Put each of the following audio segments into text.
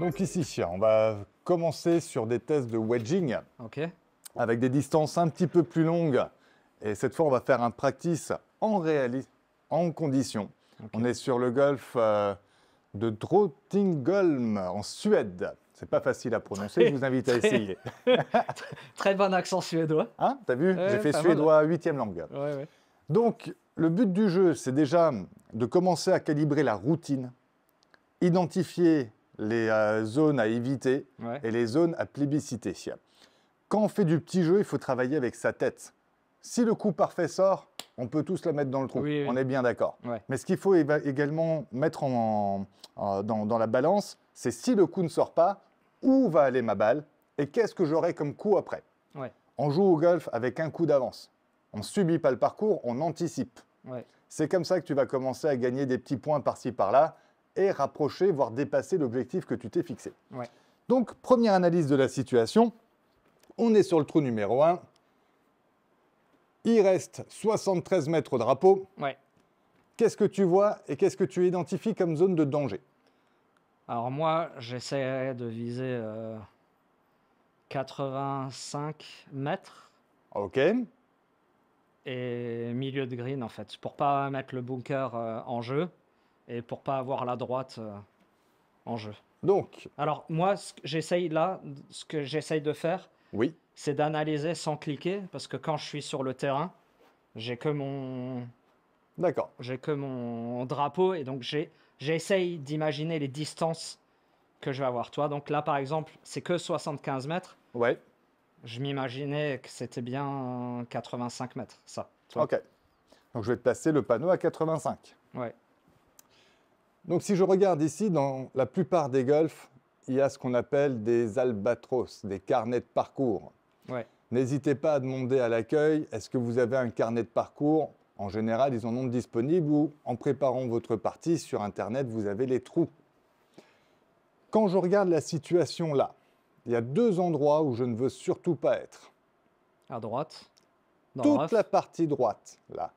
Donc ici, on va commencer sur des tests de wedging. Avec des distances un petit peu plus longues. Et cette fois, on va faire un practice en réalisme, en condition. On est sur le golf euh, de Drottingholm en Suède. C'est pas facile à prononcer, je vous invite à essayer. très bon accent suédois. Hein T'as vu J'ai fait suédois huitième langue. Donc, le but du jeu, c'est déjà de commencer à calibrer la routine, identifier les euh, zones à éviter et les zones à plébisciter. Quand on fait du petit jeu, il faut travailler avec sa tête. Si le coup parfait sort, on peut tous la mettre dans le trou. On est bien d'accord. Mais ce qu'il faut également mettre dans, la balance, c'est si le coup ne sort pas, où va aller ma balle et qu'est-ce que j'aurai comme coup après. On joue au golf avec un coup d'avance. On ne subit pas le parcours, on anticipe. C'est comme ça que tu vas commencer à gagner des petits points par-ci par-là et rapprocher, voire dépasser l'objectif que tu t'es fixé. Donc, première analyse de la situation, on est sur le trou numéro 1. Il reste 73 mètres au drapeau. Ouais. Qu'est-ce que tu vois et qu'est-ce que tu identifies comme zone de danger Alors moi, j'essaierai de viser 85 euh, mètres. Ok. Et milieu de green en fait, pour pas mettre le bunker euh, en jeu et pour pas avoir la droite euh, en jeu. Donc. Alors moi, ce que j'essaye là, ce que j'essaye de faire, oui. c'est d'analyser sans cliquer, parce que quand je suis sur le terrain, j'ai que mon. D'accord. J'ai que mon drapeau et donc j'essaye d'imaginer les distances que je vais avoir. Toi, donc là par exemple, c'est que 75 mètres. Ouais. Je m'imaginais que c'était bien 85 mètres, ça. Ok. Donc je vais te placer le panneau à 85. Ouais. Donc si je regarde ici, dans la plupart des golfs, il y a ce qu'on appelle des albatros, des carnets de parcours. N'hésitez pas à demander à l'accueil, est-ce que vous avez un carnet de parcours En général, ils en ont disponible ou en préparant votre partie sur Internet, vous avez les trous. Quand je regarde la situation là, il y a deux endroits où je ne veux surtout pas être. À droite dans Toute la partie droite, là.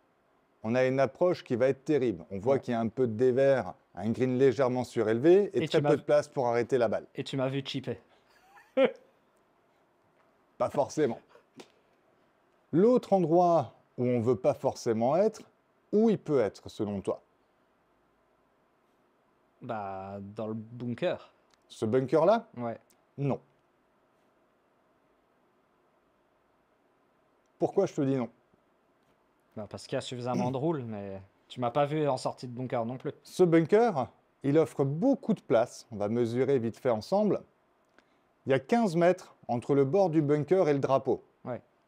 On a une approche qui va être terrible. On voit qu'il y a un peu de dévers un green légèrement surélevé et, très peu de place pour arrêter la balle. Et tu m'as vu chipper. pas forcément. L'autre endroit où on ne veut pas forcément être, où il peut être selon toi Bah, dans le bunker. Ce bunker-là Ouais. Non. Pourquoi je te dis non bah Parce qu'il y a suffisamment de roules, mais tu m'as pas vu en sortie de bunker non plus. Ce bunker, il offre beaucoup de place. On va mesurer vite fait ensemble. Il y a 15 mètres entre le bord du bunker et le drapeau.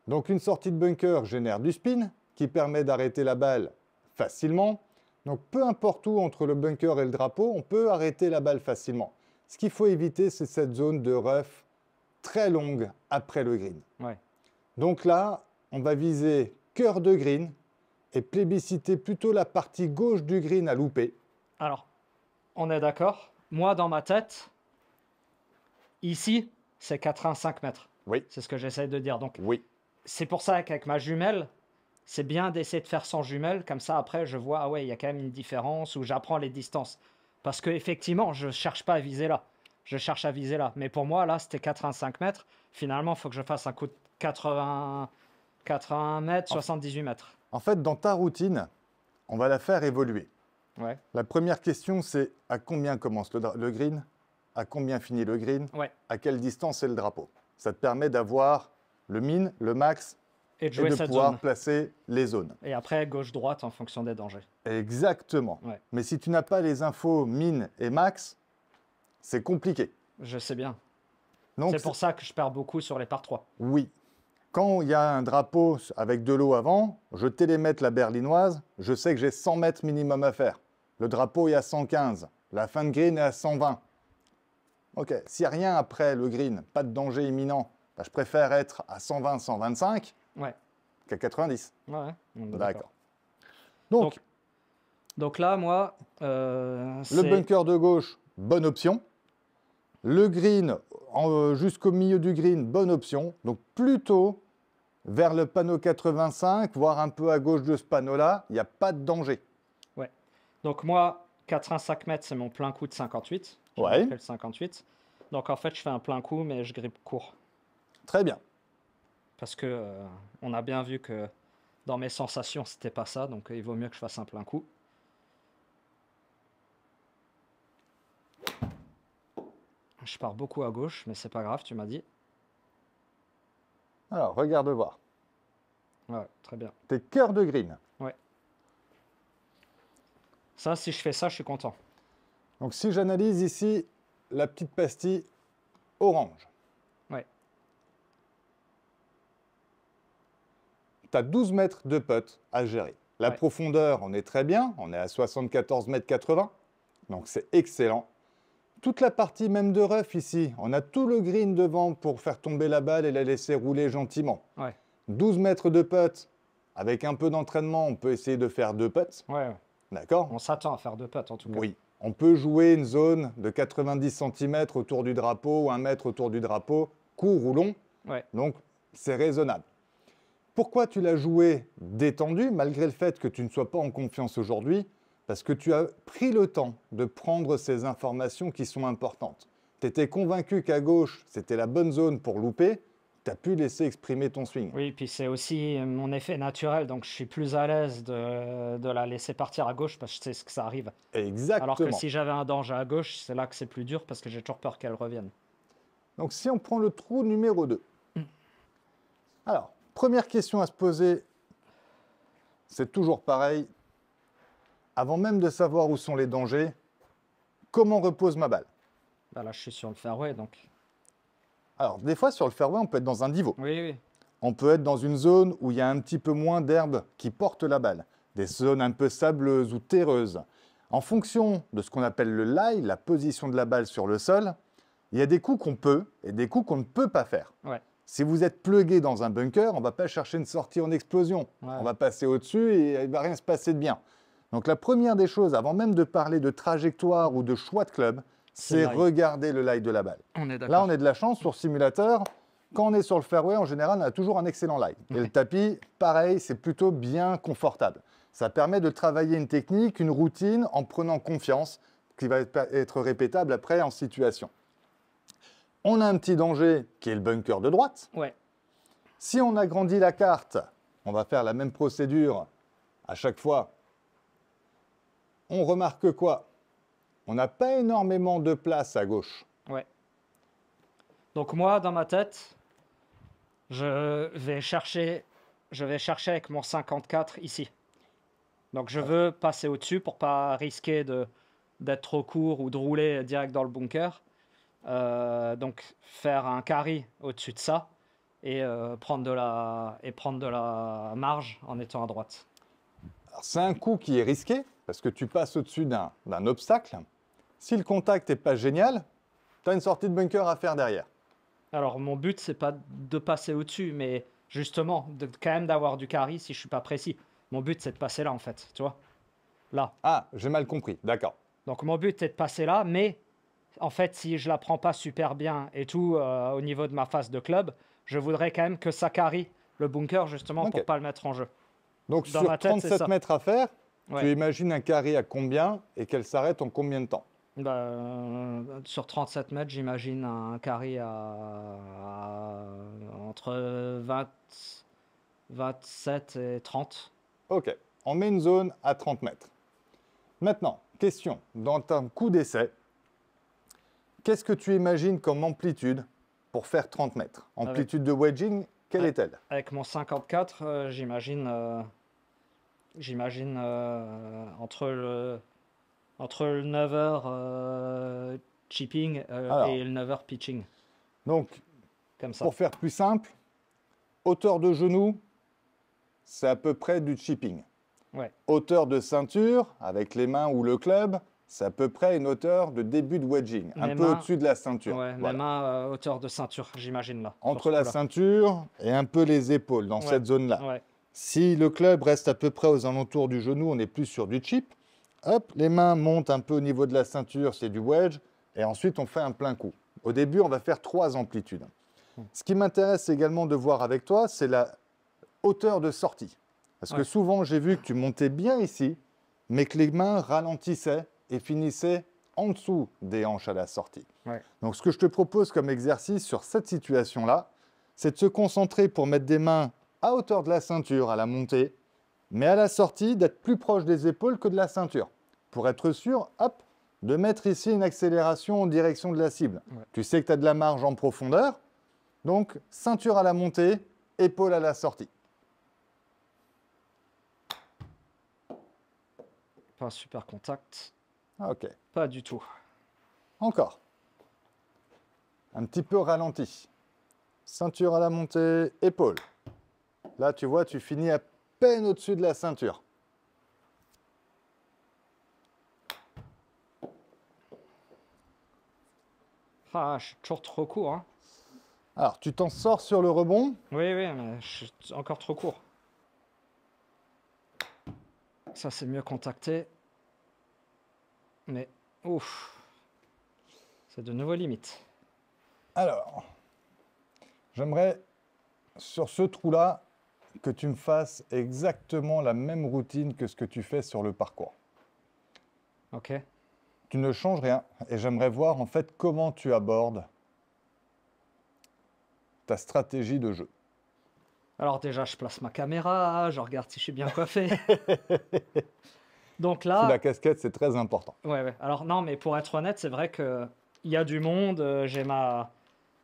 Donc une sortie de bunker génère du spin qui permet d'arrêter la balle facilement. Donc peu importe où entre le bunker et le drapeau, on peut arrêter la balle facilement. Ce qu'il faut éviter, c'est cette zone de rough très longue après le green. Donc là, on va viser cœur de green et plébisciter plutôt la partie gauche du green à louper. Alors, on est d'accord Moi, dans ma tête, ici, c'est 85 mètres. Oui. C'est ce que j'essaie de dire. Donc, oui. C'est pour ça qu'avec ma jumelle, c'est bien d'essayer de faire sans jumelle. Comme ça, après, je vois, ah ouais, il y a quand même une différence où j'apprends les distances. Parce que effectivement, je cherche pas à viser là. Je cherche à viser là. Mais pour moi, là, c'était 85 mètres. Finalement, il faut que je fasse un coup de 80, 80 mètres, 78 mètres. En fait, dans ta routine, on va la faire évoluer. La première question, c'est à combien commence le, green À combien finit le green À quelle distance est le drapeau Ça te permet d'avoir le min, le max et de, pouvoir placer les zones. Et après, gauche-droite en fonction des dangers. Exactement. Mais si tu n'as pas les infos min et max, c'est compliqué. Je sais bien. C'est pour ça que je perds beaucoup sur les par 3. Oui, quand il y a un drapeau avec de l'eau avant, je télémette la berlinoise, je sais que j'ai 100 mètres minimum à faire. Le drapeau est à 115, la fin de green est à 120. Ok, s'il n'y a rien après le green, pas de danger imminent, bah, je préfère être à 120, 125 ouais. qu'à 90. Ouais, d'accord. Donc, donc, là, moi. Euh, le bunker de gauche, bonne option. Le green, euh, jusqu'au milieu du green, bonne option. Donc plutôt vers le panneau 85, voire un peu à gauche de ce panneau-là, il n'y a pas de danger. Ouais. Donc moi, 85 mètres, c'est mon plein coup de 58. Ouais. Donc en fait, je fais un plein coup, mais je grippe court. Très bien. Parce que euh, on a bien vu que dans mes sensations, c'était pas ça, donc il vaut mieux que je fasse un plein coup. Je pars beaucoup à gauche, mais c'est pas grave, tu m'as dit. Alors, regarde voir. Ouais, très bien. Tes cœurs de green. Ouais. Ça, si je fais ça, je suis content. Donc, si j'analyse ici la petite pastille orange. Ouais. Tu as 12 mètres de putt à gérer. La profondeur, on est très bien. On est à 74 mètres 80. Donc, c'est excellent toute la partie même de ref ici. On a tout le green devant pour faire tomber la balle et la laisser rouler gentiment. 12 mètres de putt. Avec un peu d'entraînement, on peut essayer de faire deux putts. Ouais. D'accord On s'attend à faire deux putts en tout cas. Oui. On peut jouer une zone de 90 cm autour du drapeau ou 1 mètre autour du drapeau, court ou long. Ouais. Donc, c'est raisonnable. Pourquoi tu l'as joué détendu, malgré le fait que tu ne sois pas en confiance aujourd'hui parce que tu as pris le temps de prendre ces informations qui sont importantes. Tu étais convaincu qu'à gauche, c'était la bonne zone pour louper, tu as pu laisser exprimer ton swing. Oui, puis c'est aussi euh, mon effet naturel, donc je suis plus à l'aise de, la laisser partir à gauche parce que je sais ce que ça arrive. Exactement. Alors que si j'avais un danger à gauche, c'est là que c'est plus dur parce que j'ai toujours peur qu'elle revienne. Donc si on prend le trou numéro 2. Hmm. Alors, première question à se poser, c'est toujours pareil, avant même de savoir où sont les dangers, comment repose ma balle bah Là, je suis sur le fairway, donc. Alors, des fois, sur le fairway, on peut être dans un divot. Oui, oui. On peut être dans une zone où il y a un petit peu moins d'herbe qui porte la balle. Des zones un peu sableuses ou terreuses. En fonction de ce qu'on appelle le lie, la position de la balle sur le sol, il y a des coups qu'on peut et des coups qu'on ne peut pas faire. Ouais. Si vous êtes plugué dans un bunker, on ne va pas chercher une sortie en explosion. On va passer au-dessus et il ne va rien se passer de bien. Donc la première des choses, avant même de parler de trajectoire ou de choix de club, c'est regarder le lie de la balle. Là, on est de la chance sur simulateur. Quand on est sur le fairway, en général, on a toujours un excellent lie. Et le tapis, pareil, c'est plutôt bien confortable. Ça permet de travailler une technique, une routine, en prenant confiance, qui va être répétable après en situation. On a un petit danger qui est le bunker de droite. Si on agrandit la carte, on va faire la même procédure à chaque fois on remarque quoi On n'a pas énormément de place à gauche. Ouais. Donc moi, dans ma tête, je vais chercher, je vais chercher avec mon 54 ici. Donc je ah. veux passer au-dessus pour pas risquer de d'être trop court ou de rouler direct dans le bunker. Euh, donc faire un carry au-dessus de ça et euh, prendre de la et prendre de la marge en étant à droite c'est un coup qui est risqué parce que tu passes au-dessus d'un obstacle. Si le contact n'est pas génial, tu as une sortie de bunker à faire derrière. Alors mon but c'est pas de passer au-dessus, mais justement quand même d'avoir du carry si je suis pas précis. Mon but c'est de passer là en fait, tu vois. Là. Ah, j'ai mal compris, d'accord. Donc mon but c'est de passer là, mais en fait si je la prends pas super bien et tout euh, au niveau de ma phase de club, je voudrais quand même que ça carry le bunker justement pour pas le mettre en jeu. Donc sur 37 mètres à faire, tu imagines un carré à combien et qu'elle s'arrête en combien de temps bah, euh, sur 37 mètres, j'imagine un carré à, entre 27 et 30. Ok, on met une zone à 30 mètres. Maintenant, question, dans ton coup d'essai, qu'est-ce que tu imagines comme amplitude pour faire 30 mètres Amplitude de wedging, quelle est-elle Avec mon 54, euh, j'imagine euh, j'imagine, euh, entre le entre le 9h euh, chipping euh, et le 9h pitching. Donc, Comme ça. pour faire plus simple, hauteur de genou, c'est à peu près du chipping. Hauteur de ceinture, avec les mains ou le club, c'est à peu près une hauteur de début de wedging, un peu au-dessus de la ceinture. Ouais, main hauteur de ceinture, j'imagine là. Entre la ceinture et un peu les épaules, dans cette zone-là. Si le club reste à peu près aux alentours du genou, on est plus sur du chip. Hop, les mains montent un peu au niveau de la ceinture, c'est du wedge. Et ensuite, on fait un plein coup. Au début, on va faire trois amplitudes. Ce qui m'intéresse également de voir avec toi, c'est la hauteur de sortie. Parce que souvent, j'ai vu que tu montais bien ici, mais que les mains ralentissaient et finissaient en dessous des hanches à la sortie. Donc, ce que je te propose comme exercice sur cette situation-là, c'est de se concentrer pour mettre des mains à hauteur de la ceinture à la montée, mais à la sortie d'être plus proche des épaules que de la ceinture. Pour être sûr, hop, de mettre ici une accélération en direction de la cible. Tu sais que tu as de la marge en profondeur, donc ceinture à la montée, épaule à la sortie. Pas super contact. Ah, ok. Pas du tout. Encore. Un petit peu ralenti. Ceinture à la montée, épaule. Là, tu vois, tu finis à peine au-dessus de la ceinture. Ah, je suis toujours trop court. Hein. Alors, tu t'en sors sur le rebond Oui, oui, mais je suis encore trop court. Ça, c'est mieux contacté. Mais, ouf, c'est de nouveau limites. Alors, j'aimerais, sur ce trou-là, que tu me fasses exactement la même routine que ce que tu fais sur le parcours. Ok. Tu ne changes rien. Et j'aimerais voir en fait comment tu abordes ta stratégie de jeu. Alors déjà, je place ma caméra, je regarde si je suis bien coiffé. Donc là... la casquette, c'est très important. Ouais, ouais. Alors non, mais pour être honnête, c'est vrai que euh, il y a du monde, euh, j'ai ma...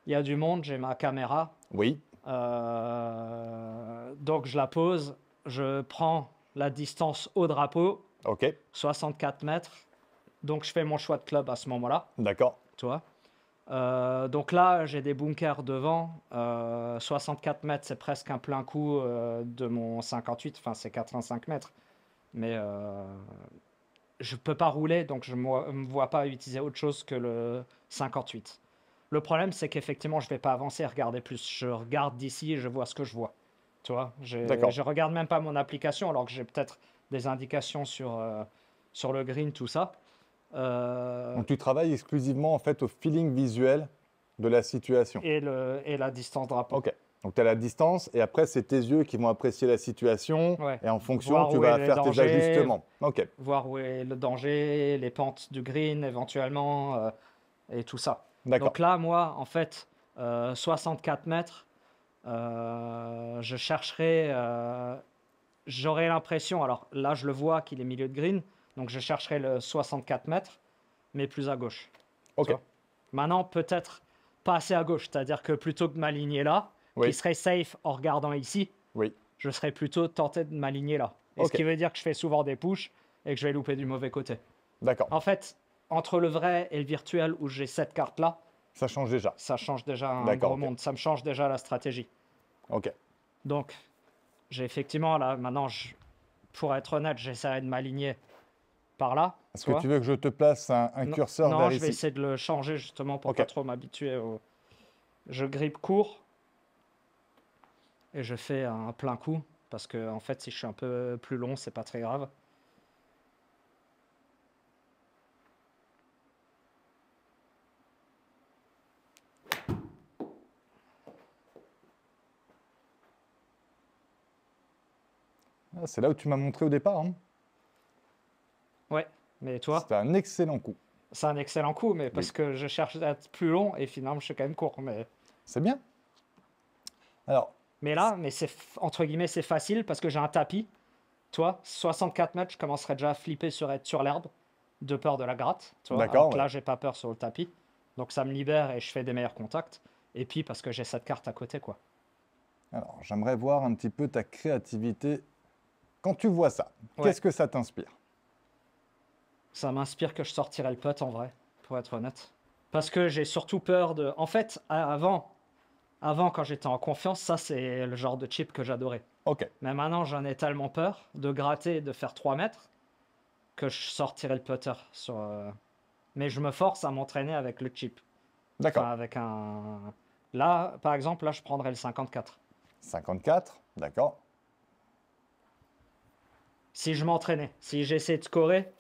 Il y a du monde, j'ai ma caméra. Oui. Euh, donc je la pose, je prends la distance au drapeau, 64 mètres. Donc je fais mon choix de club à ce moment-là, D'accord. toi euh, donc là, j'ai des bunkers devant. 64 euh, mètres, c'est presque un plein coup de mon 58. Enfin, c'est 85 mètres. Mais euh, je peux pas rouler, donc je ne me vois pas utiliser autre chose que le 58. Le problème, c'est qu'effectivement, je vais pas avancer et regarder plus. Je regarde d'ici et je vois ce que je vois. Tu vois, je, je regarde même pas mon application alors que j'ai peut-être des indications sur, euh, sur le green, tout ça. Euh, Donc tu travailles exclusivement en fait au feeling visuel de la situation. Et, le, et la distance drapeau. Ok. Donc tu as la distance et après c'est tes yeux qui vont apprécier la situation et en fonction tu vas faire tes ajustements. Ok. Voir où est le danger, les pentes du green éventuellement euh, et tout ça. Donc là, moi, en fait, 64 euh, mètres, euh, je chercherai, euh, j'aurais l'impression, alors là, je le vois qu'il est milieu de green, donc je chercherai le 64 mètres, mais plus à gauche. Ok. Maintenant, peut-être pas assez à gauche, c'est-à-dire que plutôt que de m'aligner là, qui serait safe en regardant ici, oui. je serais plutôt tenté de m'aligner là. Ce qui veut dire que je fais souvent des pushes et que je vais louper du mauvais côté. D'accord. En fait, entre le vrai et le virtuel où j'ai cette carte-là, ça change déjà. Ça change déjà un gros monde. Ça me change déjà la stratégie. Ok. Donc, j'ai effectivement là, maintenant, pour être honnête, j'essaierai de m'aligner par là. Est-ce que tu veux que je te place un, curseur non, Non, je vais essayer de le changer justement pour ne pas trop m'habituer au. Je grippe court et je fais un plein coup parce que en fait, si je suis un peu plus long, c'est pas très grave. Ah, c'est là où tu m'as montré au départ. Hein. Ouais, mais toi C'était un excellent coup. C'est un excellent coup, mais parce que je cherche à être plus long et finalement je suis quand même court. Mais... C'est bien. Alors. Mais là, mais c'est entre guillemets c'est facile parce que j'ai un tapis. Toi, 64 mètres, je commencerai déjà à flipper sur être sur l'herbe de peur de la gratte. D'accord. Ouais. Là, j'ai pas peur sur le tapis, donc ça me libère et je fais des meilleurs contacts. Et puis parce que j'ai cette carte à côté, quoi. Alors, j'aimerais voir un petit peu ta créativité quand tu vois ça, qu'est-ce que ça t'inspire Ça m'inspire que je sortirai le putt en vrai, pour être honnête. Parce que j'ai surtout peur de. En fait, avant, avant quand j'étais en confiance, ça c'est le genre de chip que j'adorais. Ok. Mais maintenant, j'en ai tellement peur de gratter de faire 3 mètres que je sortirai le putter. Euh, mais je me force à m'entraîner avec le chip. D'accord. avec un. Là, par exemple, là, je prendrais le 54. 54, d'accord. Si je m'entraînais, si j'essaie de scorer,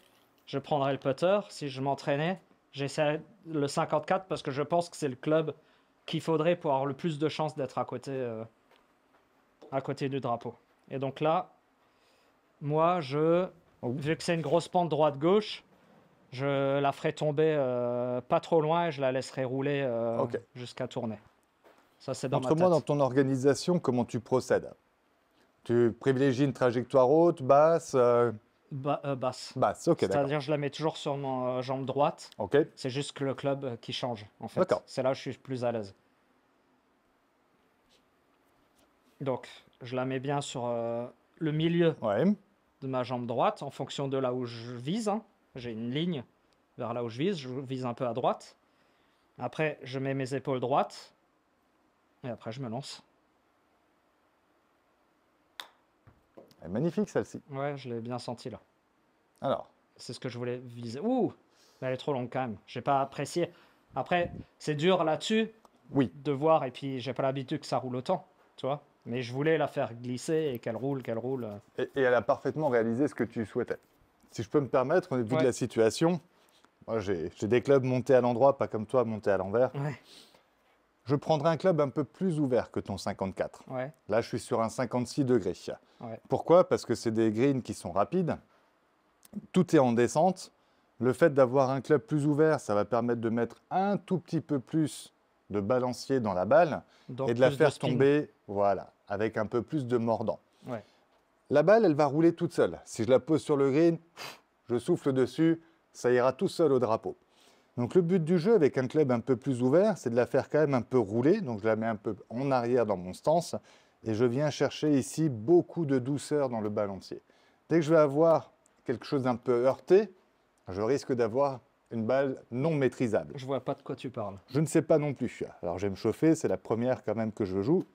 je prendrais le putter. Si je m'entraînais, j'essaie le 54 parce que je pense que c'est le club qu'il faudrait pour avoir le plus de chances d'être à côté euh, à côté du drapeau. Et donc là, moi, je oh. vu que c'est une grosse pente droite gauche, je la ferai tomber euh, pas trop loin et je la laisserai rouler euh, jusqu'à tourner. Ça, c'est dans ma tête. moi dans ton organisation, comment tu procèdes tu privilégies une trajectoire haute, basse euh, euh, basse. Basse, ok. C'est-à-dire je la mets toujours sur mon euh, jambe droite. Ok. C'est juste que le club qui change, en fait. D'accord. C'est là où je suis plus à l'aise. Donc, je la mets bien sur le milieu de ma jambe droite, en fonction de là où je vise. Hein. J'ai une ligne vers là où je vise. Je vise un peu à droite. Après, je mets mes épaules droites. Et après, je me lance. Elle est magnifique celle-ci. Ouais, je l'ai bien senti là. Alors. C'est ce que je voulais viser. Ouh Elle est trop longue quand même. J'ai pas apprécié. Après, c'est dur là-dessus. Oui. De voir, et puis j'ai pas l'habitude que ça roule autant, tu vois. Mais je voulais la faire glisser et qu'elle roule, qu'elle roule. Euh. Et, elle a parfaitement réalisé ce que tu souhaitais. Si je peux me permettre, au début de la situation, moi j'ai des clubs montés à l'endroit, pas comme toi, montés à l'envers. Ouais je prendrai un club un peu plus ouvert que ton 54. Là, je suis sur un 56 degrés. Pourquoi Parce que c'est des greens qui sont rapides. Tout est en descente. Le fait d'avoir un club plus ouvert, ça va permettre de mettre un tout petit peu plus de balancier dans la balle et de la faire tomber, voilà, avec un peu plus de mordant. La balle, elle va rouler toute seule. Si je la pose sur le green, je souffle dessus, ça ira tout seul au drapeau. Donc le but du jeu avec un club un peu plus ouvert, c'est de la faire quand même un peu rouler. Donc je la mets un peu en arrière dans mon stance et je viens chercher ici beaucoup de douceur dans le balancier. Dès que je vais avoir quelque chose d'un peu heurté, je risque d'avoir une balle non maîtrisable. Je vois pas de quoi tu parles. Je ne sais pas non plus. Alors je vais me chauffer, c'est la première quand même que je joue.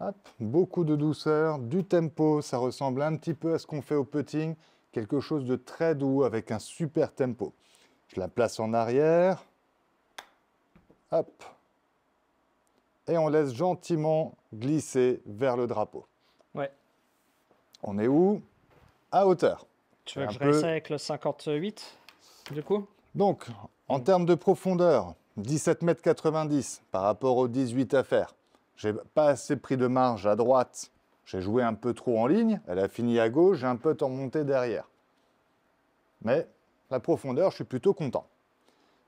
Hop, beaucoup de douceur, du tempo, ça ressemble un petit peu à ce qu'on fait au putting, quelque chose de très doux avec un super tempo. Je la place en arrière. Hop. Et on laisse gentiment glisser vers le drapeau. Ouais. On est où À hauteur. Tu veux que je avec le 58, du coup Donc, en mm. termes de profondeur, 17,90 m par rapport aux 18 à faire. J'ai pas assez pris de marge à droite. J'ai joué un peu trop en ligne. Elle a fini à gauche. J'ai un peu temps monté derrière. Mais la profondeur, je suis plutôt content.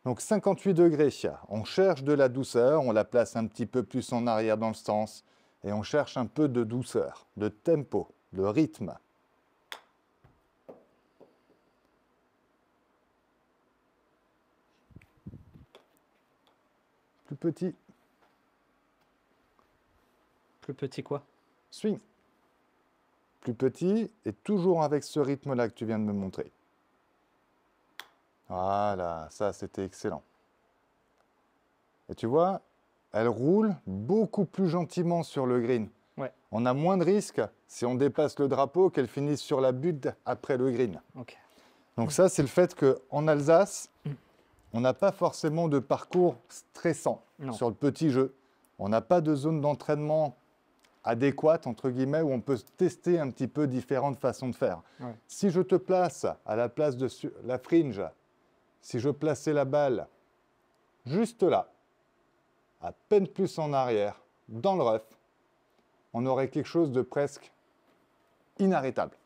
Donc 58 degrés, on cherche de la douceur, on la place un petit peu plus en arrière dans le sens, et on cherche un peu de douceur, de tempo, de rythme. Plus petit. Plus petit quoi Swing. Plus petit, et toujours avec ce rythme-là que tu viens de me montrer. Voilà, ça c'était excellent. Et tu vois, elle roule beaucoup plus gentiment sur le green. On a moins de risques si on dépasse le drapeau qu'elle finisse sur la butte après le green. Donc ça, c'est le fait qu'en Alsace, mm. on n'a pas forcément de parcours stressant sur le petit jeu. On n'a pas de zone d'entraînement adéquate, entre guillemets, où on peut tester un petit peu différentes façons de faire. Si je te place à la place de la fringe si je plaçais la balle juste là, à peine plus en arrière, dans le rough, on aurait quelque chose de presque inarrêtable,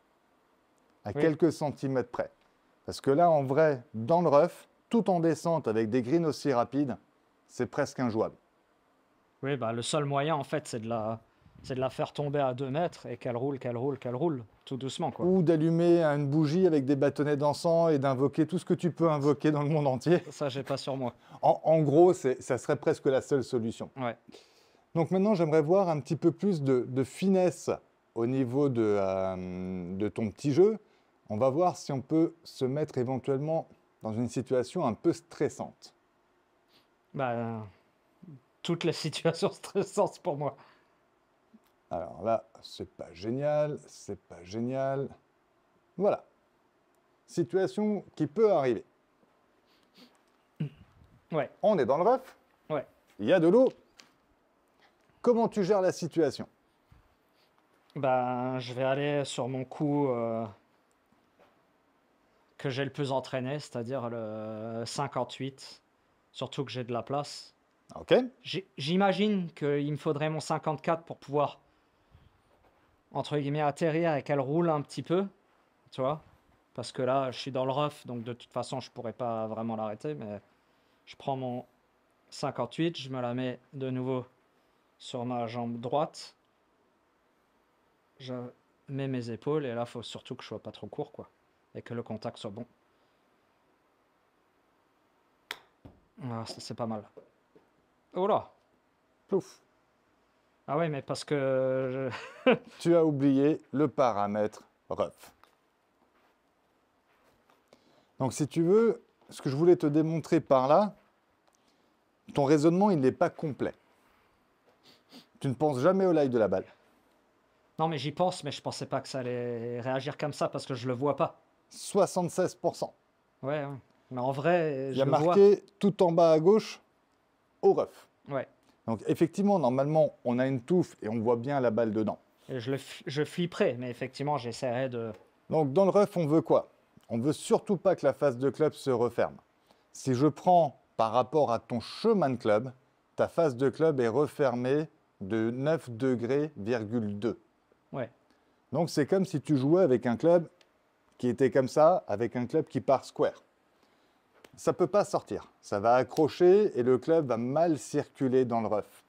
à quelques centimètres près. Parce que là, en vrai, dans le rough, tout en descente avec des greens aussi rapides, c'est presque injouable. Oui, bah, le seul moyen, en fait, c'est de la c'est de la faire tomber à 2 mètres et qu'elle roule, qu'elle roule, qu'elle roule, tout doucement. Quoi. Ou d'allumer une bougie avec des bâtonnets d'encens et d'invoquer tout ce que tu peux invoquer dans le monde entier. Ça, j'ai pas sur moi. En, gros, ça serait presque la seule solution. Ouais. Donc maintenant, j'aimerais voir un petit peu plus de, finesse au niveau euh, de, ton petit jeu. On va voir si on peut se mettre éventuellement dans une situation un peu stressante. Bah, euh, toutes les situations stressantes pour moi. Alors là, c'est pas génial, c'est pas génial. Voilà. Situation qui peut arriver. Ouais. On est dans le ref. Ouais. Il y a de l'eau. Comment tu gères la situation Ben, je vais aller sur mon coup euh, que j'ai le plus entraîné, c'est-à-dire le 58. Surtout que j'ai de la place. Ok. J'imagine qu'il me faudrait mon 54 pour pouvoir entre guillemets, atterrir et qu'elle roule un petit peu, tu vois. Parce que là, je suis dans le rough, donc de toute façon, je pourrais pas vraiment l'arrêter. Mais je prends mon 58, je me la mets de nouveau sur ma jambe droite. Je mets mes épaules et là, faut surtout que je sois pas trop court, quoi. Et que le contact soit bon. Ah, ça c'est pas mal. Oh là Plouf ah ouais, mais parce que... Euh, tu as oublié le paramètre ref. Donc si tu veux, ce que je voulais te démontrer par là, ton raisonnement, il n'est pas complet. Tu ne penses jamais au live de la balle. Non, mais j'y pense, mais je pensais pas que ça allait réagir comme ça parce que je le vois pas. 76%. Ouais, hein. mais en vrai, je Il y a marqué tout en bas à gauche, au ref. Ouais. Donc effectivement, normalement, on a une touffe et on voit bien la balle dedans. Je, le je mais effectivement, j'essaierai de... Donc dans le ref, on veut quoi On ne veut surtout pas que la phase de club se referme. Si je prends par rapport à ton chemin de club, ta face de club est refermée de 9 degrés, Ouais. Donc c'est comme si tu jouais avec un club qui était comme ça, avec un club qui part square ça peut pas sortir. Ça va accrocher et le club va mal circuler dans le rough.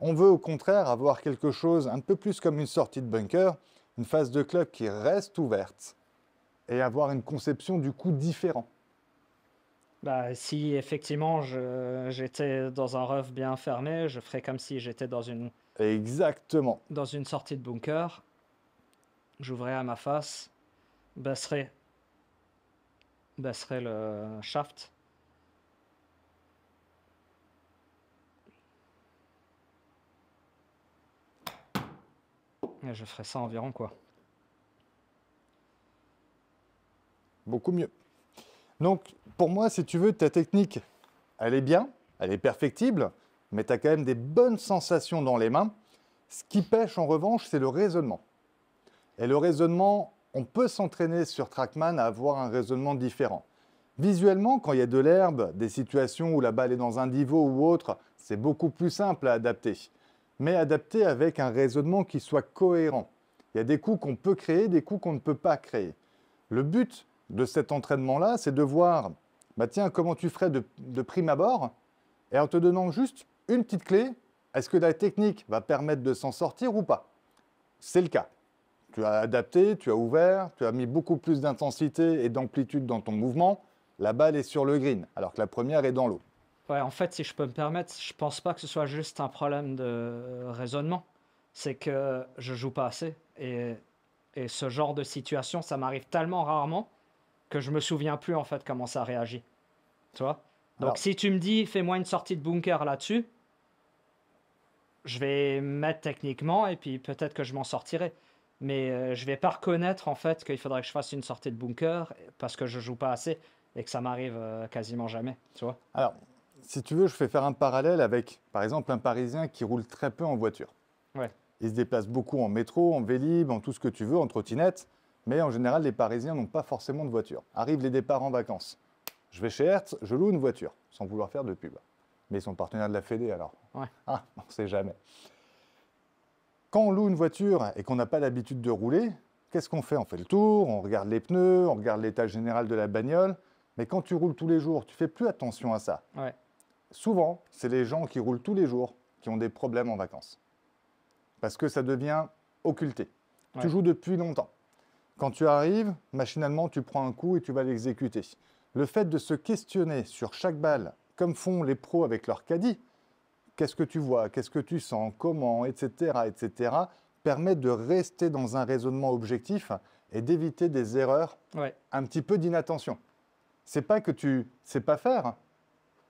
On veut au contraire avoir quelque chose un peu plus comme une sortie de bunker, une phase de club qui reste ouverte et avoir une conception du coup différent. Bah, si effectivement j'étais dans un rough bien fermé, je ferais comme si j'étais dans une exactement dans une sortie de bunker. J'ouvrais à ma face, baisserais bah, le shaft. je ferais ça environ quoi. Beaucoup mieux. Donc pour moi, si tu veux, ta technique, elle est bien, elle est perfectible, mais tu as quand même des bonnes sensations dans les mains. Ce qui pêche en revanche, c'est le raisonnement. Et le raisonnement, on peut s'entraîner sur Trackman à avoir un raisonnement différent. Visuellement, quand il y a de l'herbe, des situations où la balle est dans un niveau ou autre, c'est beaucoup plus simple à adapter. Mais adapter avec un raisonnement qui soit cohérent. Il y a des coups qu'on peut créer, des coups qu'on ne peut pas créer. Le but de cet entraînement-là, c'est de voir, bah tiens, comment tu ferais de, de prime abord, et en te donnant juste une petite clé, est-ce que la technique va permettre de s'en sortir ou pas C'est le cas tu as adapté, tu as ouvert, tu as mis beaucoup plus d'intensité et d'amplitude dans ton mouvement. La balle est sur le green, alors que la première est dans l'eau. en fait, si je peux me permettre, je pense pas que ce soit juste un problème de euh, raisonnement. C'est que je joue pas assez. Et, ce genre de situation, ça m'arrive tellement rarement que je me souviens plus en fait comment ça réagit. Tu Donc si tu me dis, fais-moi une sortie de bunker là-dessus, je vais mettre techniquement et puis peut-être que je m'en sortirai mais je euh, je vais pas reconnaître en fait qu'il faudrait que je fasse une sortie de bunker parce que je joue pas assez et que ça m'arrive euh, quasiment jamais, tu Alors, si tu veux, je fais faire un parallèle avec, par exemple, un Parisien qui roule très peu en voiture. Il se déplace beaucoup en métro, en vélib, en tout ce que tu veux, en trottinette, mais en général, les Parisiens n'ont pas forcément de voiture. Arrivent les départs en vacances. Je vais chez Hertz, je loue une voiture, sans vouloir faire de pub. Mais ils sont partenaires de la Fédé alors. Ah, on ne sait jamais. Quand on loue une voiture et qu'on n'a pas l'habitude de rouler, qu'est-ce qu'on fait On fait le tour, on regarde les pneus, on regarde l'état général de la bagnole. Mais quand tu roules tous les jours, tu fais plus attention à ça. Souvent, c'est les gens qui roulent tous les jours qui ont des problèmes en vacances. Parce que ça devient occulté. Tu joues depuis longtemps. Quand tu arrives, machinalement, tu prends un coup et tu vas l'exécuter. Le fait de se questionner sur chaque balle, comme font les pros avec leur caddie, qu'est-ce que tu vois, qu'est-ce que tu sens, comment, etc., etc., permet de rester dans un raisonnement objectif et d'éviter des erreurs, un petit peu d'inattention. C'est pas que tu sais pas faire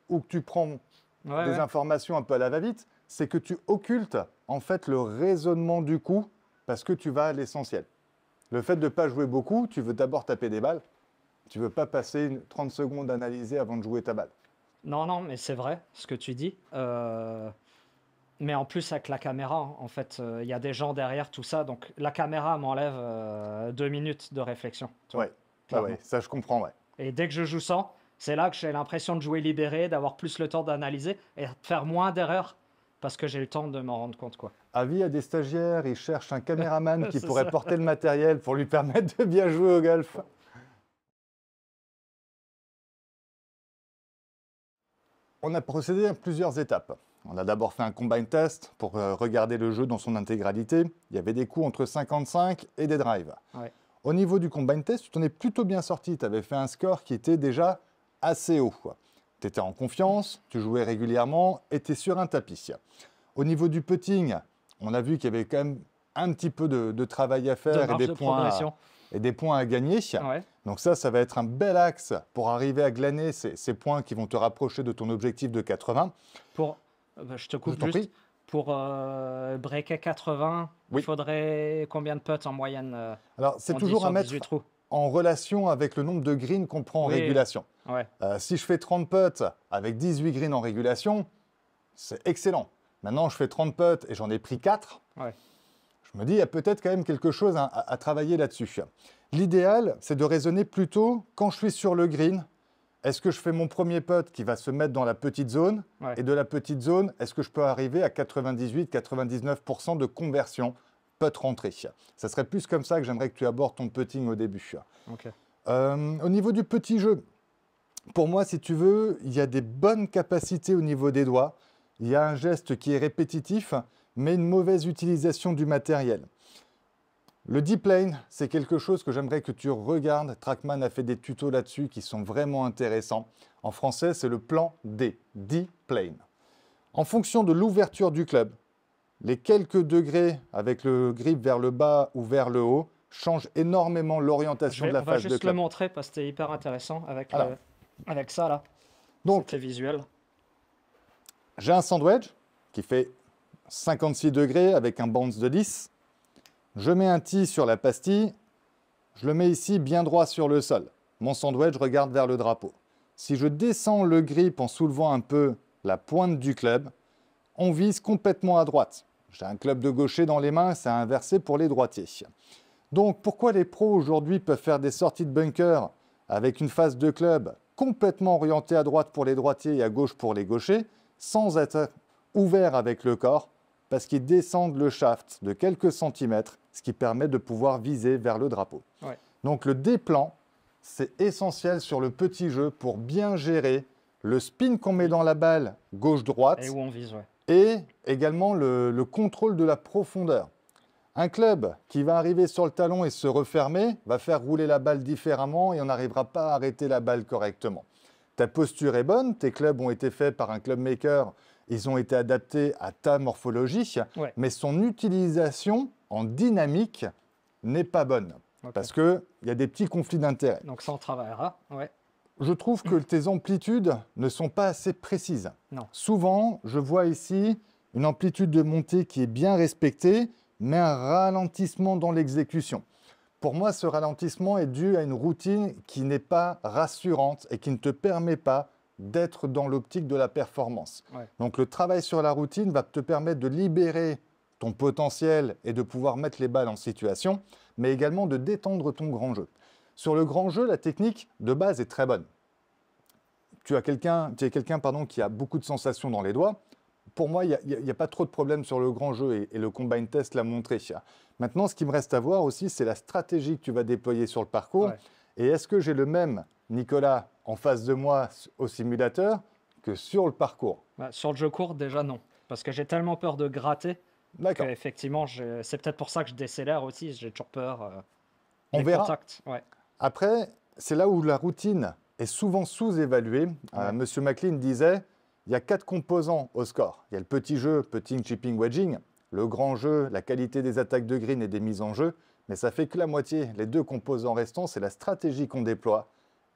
ou que tu prends des informations un peu à la va-vite, c'est que tu occultes en fait le raisonnement du coup parce que tu vas à l'essentiel. Le fait de ne pas jouer beaucoup, tu veux d'abord taper des balles, tu veux pas passer 30 secondes à analyser avant de jouer ta balle. Non, non, mais c'est vrai ce que tu dis. Euh, mais en plus avec la caméra, en fait, euh, il y a des gens derrière tout ça, donc la caméra m'enlève euh, deux minutes de réflexion. Oui, ah ça je comprends, Et dès que je joue sans, c'est là que j'ai l'impression de jouer libéré, d'avoir plus le temps d'analyser et de faire moins d'erreurs parce que j'ai le temps de m'en rendre compte, quoi. Avis à des stagiaires, ils cherchent un caméraman qui pourrait porter le matériel pour lui permettre de bien jouer au golf. On a procédé à plusieurs étapes. On a d'abord fait un combine test pour euh, regarder le jeu dans son intégralité. Il y avait des coups entre 55 et des drives. Au niveau du combine test, tu t'en es plutôt bien sorti. Tu avais fait un score qui était déjà assez haut. Tu étais en confiance, tu jouais régulièrement et tu es sur un tapis. Au niveau du putting, on a vu qu'il y avait quand même un petit peu de, travail à faire et, des points à, gagner. Donc ça, ça va être un bel axe pour arriver à glaner ces, points qui vont te rapprocher de ton objectif de 80. Pour, bah, je te coupe juste. Pour euh, breaker 80, il faudrait combien de putts en moyenne euh, Alors c'est toujours à mettre en relation avec le nombre de greens qu'on prend en régulation. Euh, si je fais 30 putts avec 18 greens en régulation, c'est excellent. Maintenant, je fais 30 putts et j'en ai pris 4 me dis, il y a peut-être quand même quelque chose à, travailler là-dessus. L'idéal, c'est de raisonner plutôt quand je suis sur le green, est-ce que je fais mon premier putt qui va se mettre dans la petite zone Et de la petite zone, est-ce que je peux arriver à 98-99% de conversion putt rentrée Ça serait plus comme ça que j'aimerais que tu abordes ton putting au début. Euh, au niveau du petit jeu, pour moi, si tu veux, il y a des bonnes capacités au niveau des doigts. Il y a un geste qui est répétitif, mais une mauvaise utilisation du matériel. Le deep plane c'est quelque chose que j'aimerais que tu regardes. Trackman a fait des tutos là-dessus qui sont vraiment intéressants. En français, c'est le plan D, deep plane En fonction de l'ouverture du club, les quelques degrés avec le grip vers le bas ou vers le haut changent énormément l'orientation de la face de club. Je vais juste le montrer parce que c'était hyper intéressant avec, euh, avec ça là. Donc, visuel. J'ai un sandwich qui fait 56 degrés avec un bounce de 10. Je mets un tee sur la pastille. Je le mets ici bien droit sur le sol. Mon sandwich regarde vers le drapeau. Si je descends le grip en soulevant un peu la pointe du club, on vise complètement à droite. J'ai un club de gaucher dans les mains, c'est inversé pour les droitiers. Donc pourquoi les pros aujourd'hui peuvent faire des sorties de bunker avec une phase de club complètement orientée à droite pour les droitiers et à gauche pour les gauchers, sans être ouvert avec le corps parce qu'ils descendent le shaft de quelques centimètres, ce qui permet de pouvoir viser vers le drapeau. Donc le déplan, c'est essentiel sur le petit jeu pour bien gérer le spin qu'on met dans la balle gauche-droite et, et également le, contrôle de la profondeur. Un club qui va arriver sur le talon et se refermer va faire rouler la balle différemment et on n'arrivera pas à arrêter la balle correctement. Ta posture est bonne, tes clubs ont été faits par un club maker ils ont été adaptés à ta morphologie, mais son utilisation en dynamique n'est pas bonne. parce Parce qu'il y a des petits conflits d'intérêts. Donc ça, on travaillera. Je trouve que tes amplitudes ne sont pas assez précises. Souvent, je vois ici une amplitude de montée qui est bien respectée, mais un ralentissement dans l'exécution. Pour moi, ce ralentissement est dû à une routine qui n'est pas rassurante et qui ne te permet pas d'être dans l'optique de la performance. Donc le travail sur la routine va te permettre de libérer ton potentiel et de pouvoir mettre les balles en situation, mais également de détendre ton grand jeu. Sur le grand jeu, la technique de base est très bonne. Tu as quelqu'un, tu es quelqu'un pardon qui a beaucoup de sensations dans les doigts. Pour moi, il n'y a, pas trop de problème sur le grand jeu et, le combine test l'a montré. Maintenant, ce qui me reste à voir aussi, c'est la stratégie que tu vas déployer sur le parcours. Et est-ce que j'ai le même Nicolas en face de moi au simulateur que sur le parcours bah, Sur le jeu court, déjà non. Parce que j'ai tellement peur de gratter. D'accord. Effectivement, c'est peut-être pour ça que je décélère aussi. J'ai toujours peur. Euh, On verra. Après, c'est là où la routine est souvent sous-évaluée. Euh, Monsieur McLean disait il y a quatre composants au score. Il y a le petit jeu, petit chipping, wedging. Le grand jeu, la qualité des attaques de green et des mises en jeu. Mais ça fait que la moitié. Les deux composants restants, c'est la stratégie qu'on déploie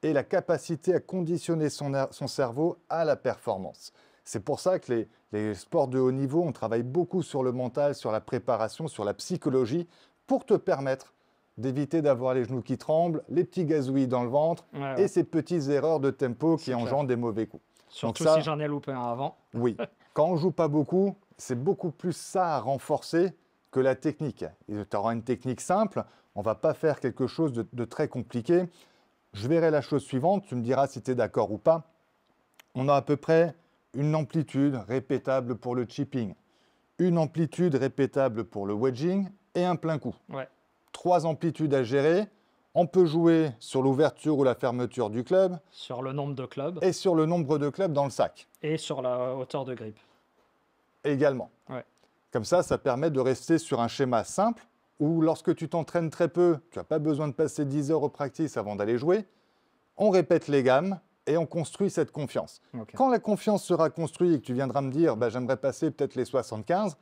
et la capacité à conditionner son, son cerveau à la performance. C'est pour ça que les, les, sports de haut niveau, on travaille beaucoup sur le mental, sur la préparation, sur la psychologie, pour te permettre d'éviter d'avoir les genoux qui tremblent, les petits gazouilles dans le ventre et ces petites erreurs de tempo qui engendrent des mauvais coups. Surtout ça, si j'en ai loupé un avant. oui. Quand on joue pas beaucoup, c'est beaucoup plus ça à renforcer que la technique. Tu auras une technique simple, on ne va pas faire quelque chose de très compliqué. Je verrai la chose suivante, tu me diras si tu es d'accord ou pas. On a à peu près une amplitude répétable pour le chipping, une amplitude répétable pour le wedging et un plein coup. Trois amplitudes à gérer. On peut jouer sur l'ouverture ou la fermeture du club. Sur le nombre de clubs. Et sur le nombre de clubs dans le sac. Et sur la hauteur de grippe. Également. Comme ça, ça permet de rester sur un schéma simple ou lorsque tu t'entraînes très peu, tu n'as pas besoin de passer 10 heures au practice avant d'aller jouer, on répète les gammes et on construit cette confiance. Quand la confiance sera construite et que tu viendras me dire bah, j'aimerais passer peut-être les 75,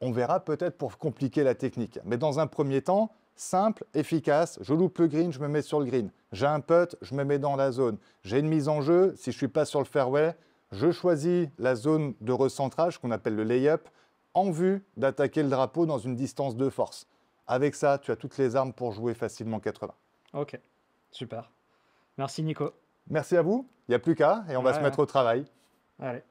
on verra peut-être pour compliquer la technique. Mais dans un premier temps, simple, efficace, je loupe le green, je me mets sur le green. J'ai un putt, je me mets dans la zone. J'ai une mise en jeu, si je ne suis pas sur le fairway, je choisis la zone de recentrage qu'on appelle le lay-up en vue d'attaquer le drapeau dans une distance de force. Avec ça, tu as toutes les armes pour jouer facilement 80. Ok, super. Merci Nico. Merci à vous. Il n'y a plus qu'à et on va se mettre au travail. Allez.